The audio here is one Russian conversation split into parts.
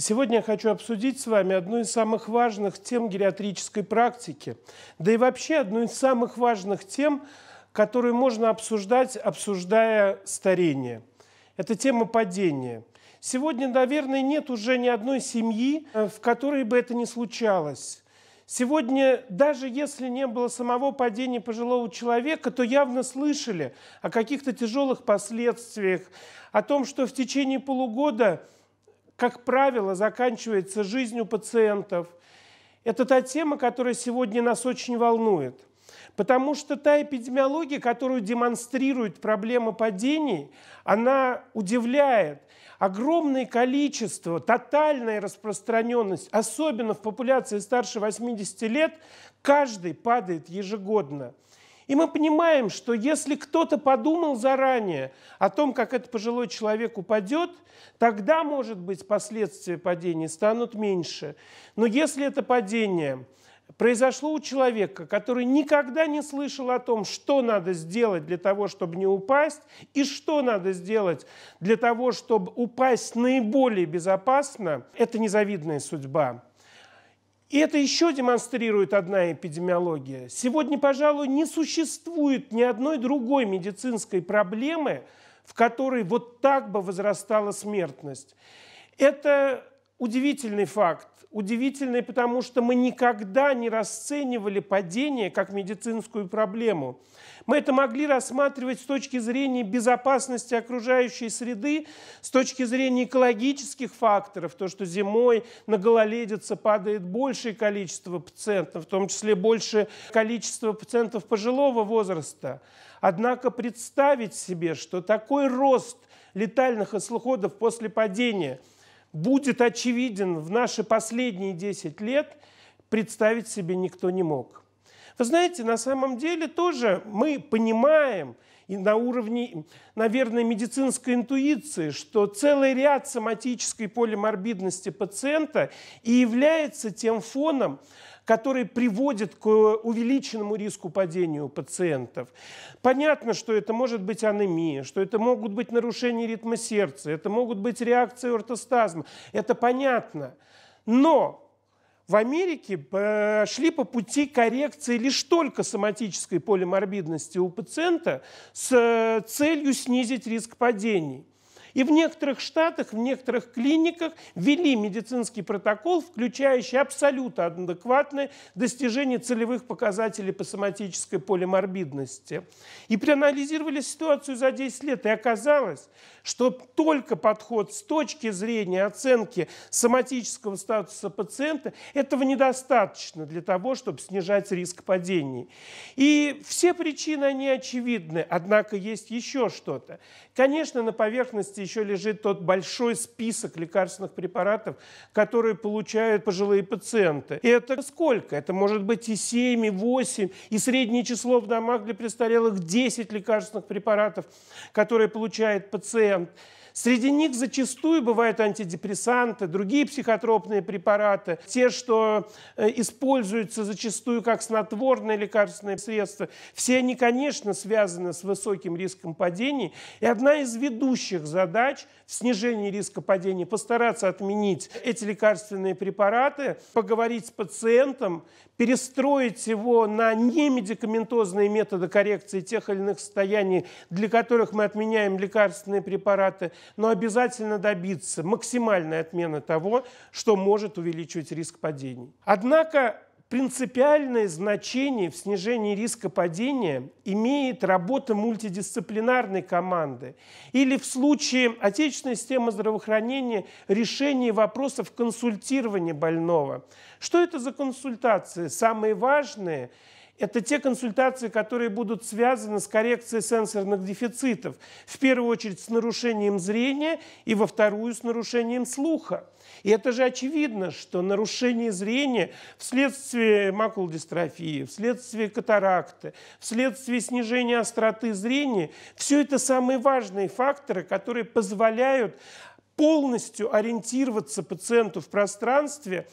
Сегодня я хочу обсудить с вами одну из самых важных тем гериатрической практики, да и вообще одну из самых важных тем, которую можно обсуждать, обсуждая старение. Это тема падения. Сегодня, наверное, нет уже ни одной семьи, э, в которой бы это не случалось. Сегодня, даже если не было самого падения пожилого человека, то явно слышали о каких-то тяжелых последствиях, о том, что в течение полугода – как правило, заканчивается жизнью пациентов. Это та тема, которая сегодня нас очень волнует. Потому что та эпидемиология, которую демонстрирует проблема падений, она удивляет. Огромное количество, тотальная распространенность, особенно в популяции старше 80 лет, каждый падает ежегодно – и мы понимаем, что если кто-то подумал заранее о том, как этот пожилой человек упадет, тогда, может быть, последствия падения станут меньше. Но если это падение произошло у человека, который никогда не слышал о том, что надо сделать для того, чтобы не упасть, и что надо сделать для того, чтобы упасть наиболее безопасно, это незавидная судьба. И это еще демонстрирует одна эпидемиология. Сегодня, пожалуй, не существует ни одной другой медицинской проблемы, в которой вот так бы возрастала смертность. Это удивительный факт. Удивительный, потому что мы никогда не расценивали падение как медицинскую проблему. Мы это могли рассматривать с точки зрения безопасности окружающей среды, с точки зрения экологических факторов, то, что зимой на гололедице падает большее количество пациентов, в том числе большее количество пациентов пожилого возраста. Однако представить себе, что такой рост летальных исходов после падения – будет очевиден в наши последние 10 лет, представить себе никто не мог. Вы знаете, на самом деле тоже мы понимаем и на уровне, наверное, медицинской интуиции, что целый ряд соматической полиморбидности пациента и является тем фоном, которые приводят к э, увеличенному риску падению пациентов. Понятно, что это может быть анемия, что это могут быть нарушения ритма сердца, это могут быть реакции ортостазма. Это понятно. Но в Америке э, шли по пути коррекции лишь только соматической полиморбидности у пациента с э, целью снизить риск падений. И в некоторых штатах, в некоторых клиниках ввели медицинский протокол, включающий абсолютно адекватное достижение целевых показателей по соматической полиморбидности. И проанализировали ситуацию за 10 лет, и оказалось, что только подход с точки зрения оценки соматического статуса пациента, этого недостаточно для того, чтобы снижать риск падений. И все причины, они очевидны, однако есть еще что-то. Конечно, на поверхности отдельности еще лежит тот большой список лекарственных препаратов, которые получают пожилые пациенты. И это сколько? Это может быть и 7, и 8, и среднее число в домах для престарелых 10 лекарственных препаратов, которые получает пациент. Среди них зачастую бывают антидепрессанты, другие психотропные препараты, те, что э, используются зачастую как снотворные лекарственные средства. Все они, конечно, связаны с высоким риском падений. И одна из ведущих задач в риска падений – постараться отменить эти лекарственные препараты, поговорить с пациентом, перестроить его на немедикаментозные методы коррекции тех или иных состояний, для которых мы отменяем лекарственные препараты – но обязательно добиться максимальной отмены того, что может увеличивать риск падений. Однако Принципиальное значение в снижении риска падения имеет работа мультидисциплинарной команды или в случае отечественной системы здравоохранения решение вопросов консультирования больного. Что это за консультации? Самые важные – это те консультации, которые будут связаны с коррекцией сенсорных дефицитов. В первую очередь с нарушением зрения и во вторую с нарушением слуха. И это же очевидно, что нарушение зрения вследствие макулодистрофии, вследствие катаракты, вследствие снижения остроты зрения, все это самые важные факторы, которые позволяют полностью ориентироваться пациенту в пространстве,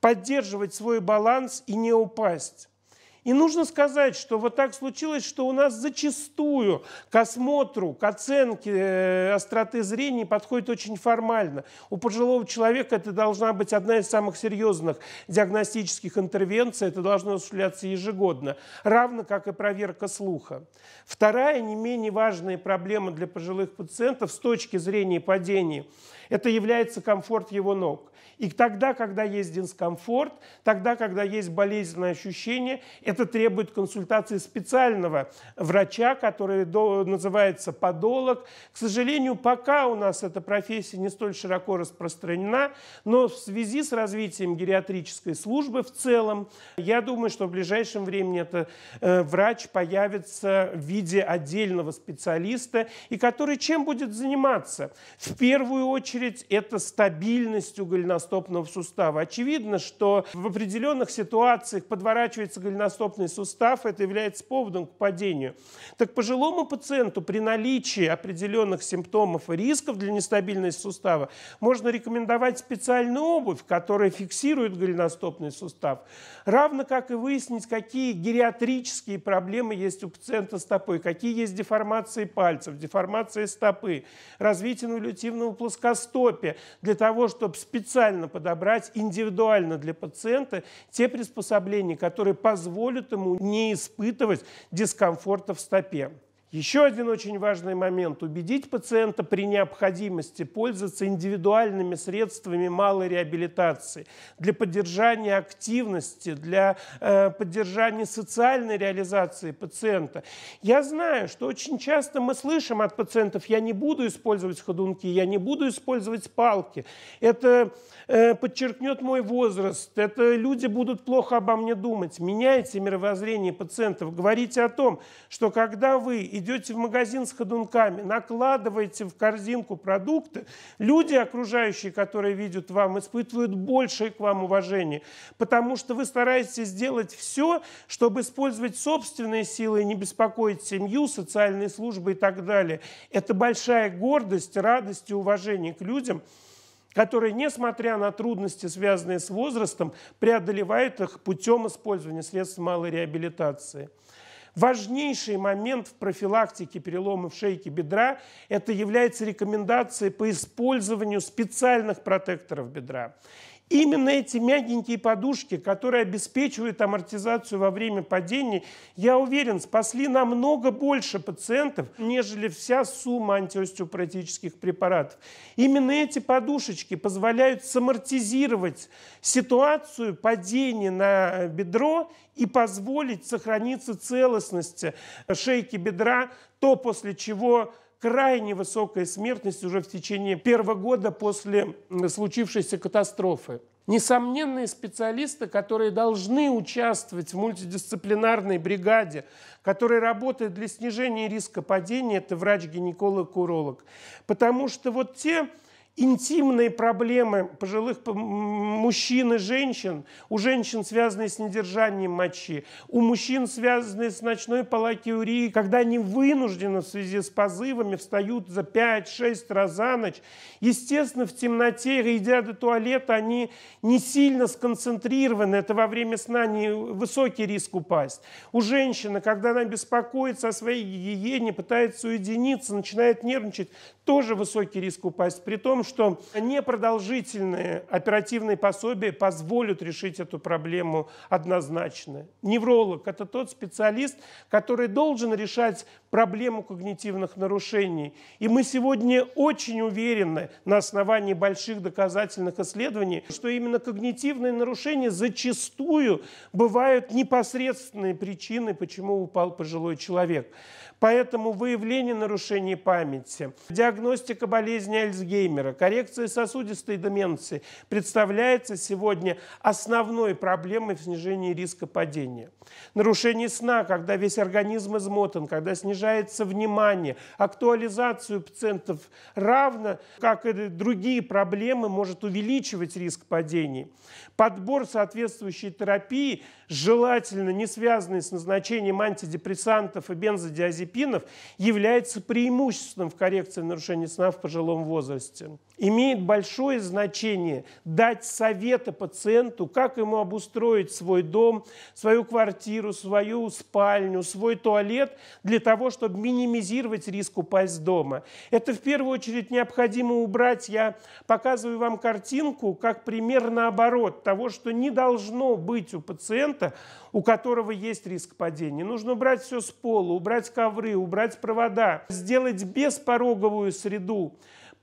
поддерживать свой баланс и не упасть. И нужно сказать, что вот так случилось, что у нас зачастую к осмотру, к оценке э, остроты зрения подходит очень формально. У пожилого человека это должна быть одна из самых серьезных диагностических интервенций, это должно осуществляться ежегодно, равно как и проверка слуха. Вторая, не менее важная проблема для пожилых пациентов с точки зрения падения, это является комфорт его ног. И тогда, когда есть дискомфорт, тогда, когда есть болезненное ощущение, это требует консультации специального врача, который называется подолог. К сожалению, пока у нас эта профессия не столь широко распространена, но в связи с развитием гериатрической службы в целом, я думаю, что в ближайшем времени это э, врач появится в виде отдельного специалиста, и который чем будет заниматься? В первую очередь это стабильность голеностопного голеностопного сустава. Очевидно, что в определенных ситуациях подворачивается голеностопный сустав, это является поводом к падению. Так пожилому пациенту при наличии определенных симптомов и рисков для нестабильности сустава можно рекомендовать специальную обувь, которая фиксирует голеностопный сустав, равно как и выяснить, какие гериатрические проблемы есть у пациента стопой, какие есть деформации пальцев, деформации стопы, развитие нулятивного плоскостопия, для того, чтобы специально индивидуально подобрать, индивидуально для пациента те приспособления, которые позволят ему не испытывать дискомфорта в стопе. Еще один очень важный момент – убедить пациента при необходимости пользоваться индивидуальными средствами малой реабилитации для поддержания активности, для э, поддержания социальной реализации пациента. Я знаю, что очень часто мы слышим от пациентов «я не буду использовать ходунки, я не буду использовать палки». Это э, подчеркнет мой возраст, это люди будут плохо обо мне думать. Меняйте мировоззрение пациентов, говорите о том, что когда вы идете идете в магазин с ходунками, накладываете в корзинку продукты, люди, окружающие, которые видят вам, испытывают большее к вам уважение, потому что вы стараетесь сделать все, чтобы использовать собственные силы и не беспокоить семью, социальные службы и так далее. Это большая гордость, радость и уважение к людям, которые, несмотря на трудности, связанные с возрастом, преодолевают их путем использования средств малой реабилитации. Важнейший момент в профилактике переломов шейки бедра – это является рекомендация по использованию специальных протекторов бедра. Именно эти мягенькие подушки, которые обеспечивают амортизацию во время падений, я уверен, спасли намного больше пациентов, нежели вся сумма антиостеопатических препаратов. Именно эти подушечки позволяют самортизировать ситуацию падения на бедро и позволить сохраниться целостности шейки бедра, то, после чего крайне высокая смертность уже в течение первого года после случившейся катастрофы. Несомненные специалисты, которые должны участвовать в мультидисциплинарной бригаде, которая работает для снижения риска падения, это врач-гинеколог-уролог. Потому что вот те интимные проблемы пожилых мужчин и женщин, у женщин, связанные с недержанием мочи, у мужчин, связанные с ночной полакиурией, когда они вынуждены в связи с позывами встают за 5-6 раз за ночь. Естественно, в темноте, идя до туалета, они не сильно сконцентрированы. Это во время сна не высокий риск упасть. У женщины, когда она беспокоится о своей гигиене, пытается уединиться, начинает нервничать, тоже высокий риск упасть, при том, что непродолжительные оперативные пособия позволят решить эту проблему однозначно. Невролог – это тот специалист, который должен решать проблему когнитивных нарушений. И мы сегодня очень уверены на основании больших доказательных исследований, что именно когнитивные нарушения зачастую бывают непосредственной причиной, почему упал пожилой человек. Поэтому выявление нарушений памяти, диагностика болезни Альцгеймера, коррекция сосудистой деменции представляется сегодня основной проблемой в снижении риска падения. Нарушение сна, когда весь организм измотан, когда снижается снижается внимание. Актуализацию пациентов равно, как и другие проблемы, может увеличивать риск падений. Подбор соответствующей терапии, желательно не связанный с назначением антидепрессантов и бензодиазепинов, является преимуществом в коррекции нарушений сна в пожилом возрасте имеет большое значение дать советы пациенту, как ему обустроить свой дом, свою квартиру, свою спальню, свой туалет для того, чтобы минимизировать риск упасть дома. Это в первую очередь необходимо убрать. Я показываю вам картинку как пример наоборот того, что не должно быть у пациента, у которого есть риск падения. Нужно убрать все с пола, убрать ковры, убрать провода, сделать беспороговую среду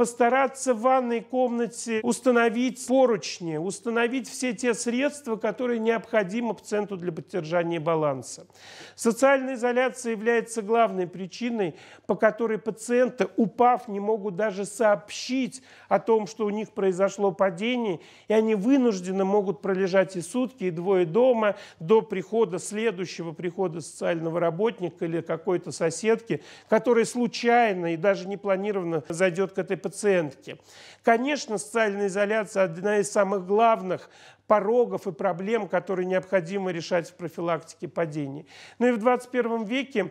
постараться в ванной комнате установить поручни, установить все те средства, которые необходимы пациенту для поддержания баланса. Социальная изоляция является главной причиной, по которой пациенты, упав, не могут даже сообщить о том, что у них произошло падение, и они вынуждены могут пролежать и сутки, и двое дома до прихода, следующего прихода социального работника или какой-то соседки, который случайно и даже не планированно зайдет к этой пациентке пациентки. Конечно, социальная изоляция – одна из самых главных порогов и проблем, которые необходимо решать в профилактике падений. Но ну и в 21 веке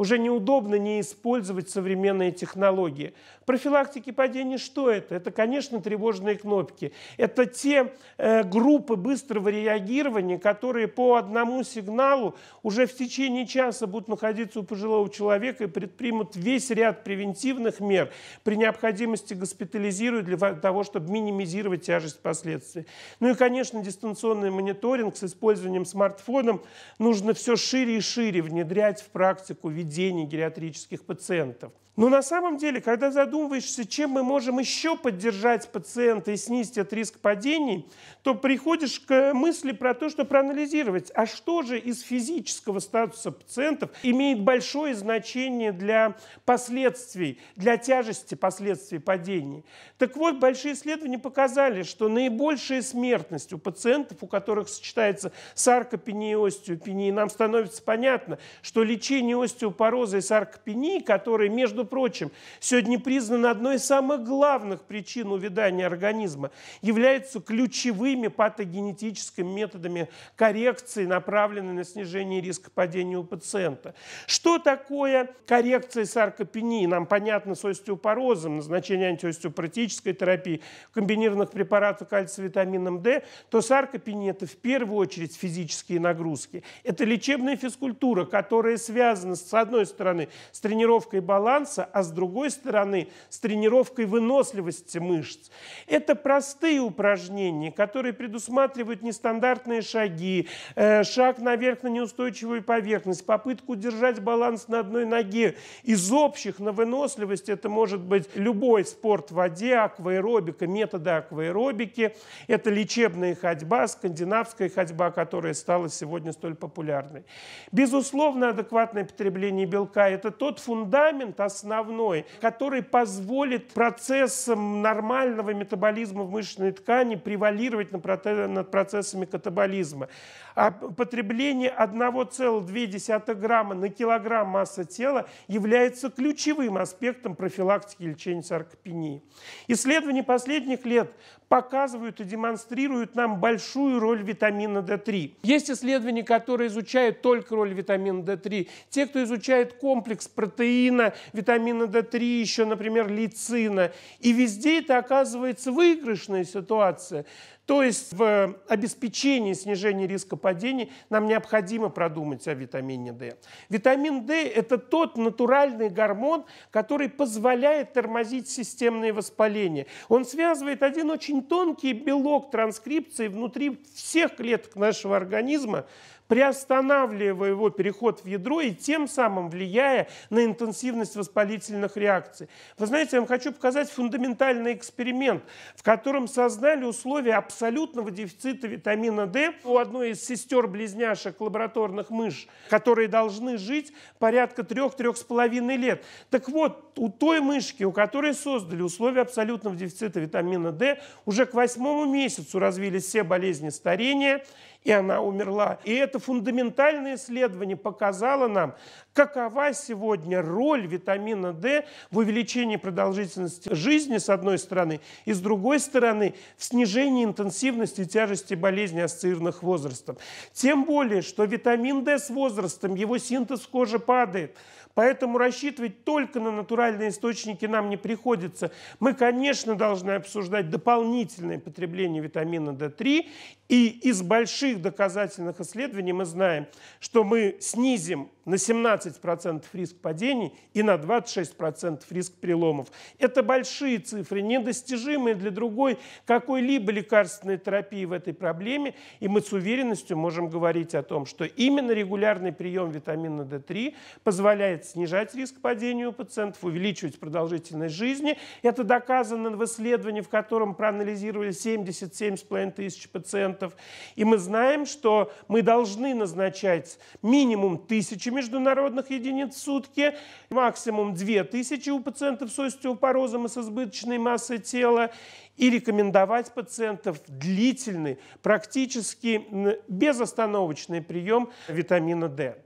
уже неудобно не использовать современные технологии. Профилактики падений что это? Это, конечно, тревожные кнопки. Это те э, группы быстрого реагирования, которые по одному сигналу уже в течение часа будут находиться у пожилого человека и предпримут весь ряд превентивных мер. При необходимости госпитализируют для того, чтобы минимизировать тяжесть последствий. Ну и, конечно, дистанционный мониторинг с использованием смартфона нужно все шире и шире внедрять в практику ведения наблюдений гериатрических пациентов. Но на самом деле, когда задумываешься, чем мы можем еще поддержать пациента и снизить этот риск падений, то приходишь к мысли про то, что проанализировать, а что же из физического статуса пациентов имеет большое значение для последствий, для тяжести последствий падений. Так вот, большие исследования показали, что наибольшая смертность у пациентов, у которых сочетается саркопения и остеопения, и нам становится понятно, что лечение остеопатии остеопороза и саркопении, которая, между прочим, сегодня признана одной из самых главных причин увядания организма, являются ключевыми патогенетическими методами коррекции, направленной на снижение риска падения у пациента. Что такое коррекция саркопении? Нам понятно с остеопорозом, назначение антиостеопатической терапии, комбинированных препаратов кальция витамином D, то саркопения – это в первую очередь физические нагрузки. Это лечебная физкультура, которая связана с одной стороны, с тренировкой баланса, а с другой стороны, с тренировкой выносливости мышц. Это простые упражнения, которые предусматривают нестандартные шаги, э, шаг наверх на неустойчивую поверхность, попытку держать баланс на одной ноге. Из общих на выносливость это может быть любой спорт в воде, акваэробика, методы акваэробики. Это лечебная ходьба, скандинавская ходьба, которая стала сегодня столь популярной. Безусловно, адекватное потребление выделении белка – это тот фундамент основной, который позволит процессам нормального метаболизма в мышечной ткани превалировать над процессами катаболизма. А потребление 1,2 грамма на килограмм массы тела является ключевым аспектом профилактики лечения саркопении. Исследования последних лет показывают и демонстрируют нам большую роль витамина D3. Есть исследования, которые изучают только роль витамина D3. Те, кто изучает комплекс протеина, витамина D3, еще, например, лейцина. И везде это оказывается выигрышная ситуация. То есть в э, обеспечении снижения риска падений нам необходимо продумать о витамине D. Витамин D – это тот натуральный гормон, который позволяет тормозить системные воспаления. Он связывает один очень тонкий белок транскрипции внутри всех клеток нашего организма приостанавливая его переход в ядро и тем самым влияя на интенсивность воспалительных реакций. Вы знаете, я вам хочу показать фундаментальный эксперимент, в котором создали условия абсолютного дефицита витамина D у одной из сестер-близняшек лабораторных мышь, которые должны жить порядка 3-3,5 лет. Так вот, у той мышки, у которой создали условия абсолютного дефицита витамина D, уже к восьмому месяцу развились все болезни старения – и она умерла. И это фундаментальное исследование показало нам, Какова сегодня роль витамина D в увеличении продолжительности жизни, с одной стороны, и с другой стороны, в снижении интенсивности тяжести болезни ассоциированных возрастом? Тем более, что витамин D с возрастом, его синтез кожи падает. Поэтому рассчитывать только на натуральные источники нам не приходится. Мы, конечно, должны обсуждать дополнительное потребление витамина D3. И из больших доказательных исследований мы знаем, что мы снизим на 17 15% риск падений и на 26% риск переломов. Это большие цифры, недостижимые для другой какой-либо лекарственной терапии в этой проблеме. И мы с уверенностью можем говорить о том, что именно регулярный прием витамина D3 позволяет снижать риск падения у пациентов, увеличивать продолжительность жизни. Это доказано в исследовании, в котором проанализировали 77,5 тысяч пациентов. И мы знаем, что мы должны назначать минимум тысячи международных кислородных единиц в сутки, максимум 2000 у пациентов с остеопорозом и с избыточной массой тела, и рекомендовать пациентов длительный, практически безостановочный прием витамина D.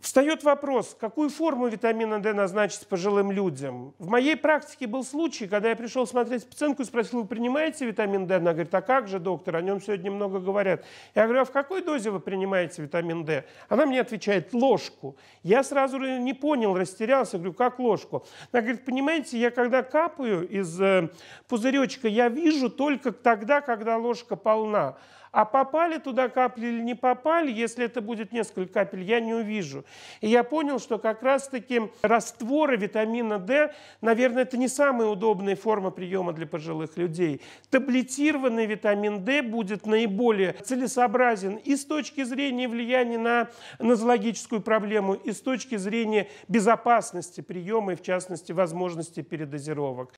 Встает вопрос, какую форму витамина D назначить пожилым людям? В моей практике был случай, когда я пришел смотреть пациентку и спросил, вы принимаете витамин D? Она говорит, а как же, доктор, о нем сегодня много говорят. Я говорю, а в какой дозе вы принимаете витамин D? Она мне отвечает, ложку. Я сразу не понял, растерялся, говорю, как ложку? Она говорит, понимаете, я когда капаю из э, пузыречка, я вижу только тогда, когда ложка полна. А попали туда капли или не попали, если это будет несколько капель, я не увижу. И я понял, что как раз-таки растворы витамина D, наверное, это не самая удобная форма приема для пожилых людей. Таблетированный витамин D будет наиболее целесообразен и с точки зрения влияния на нозологическую проблему, и с точки зрения безопасности приема и, в частности, возможности передозировок.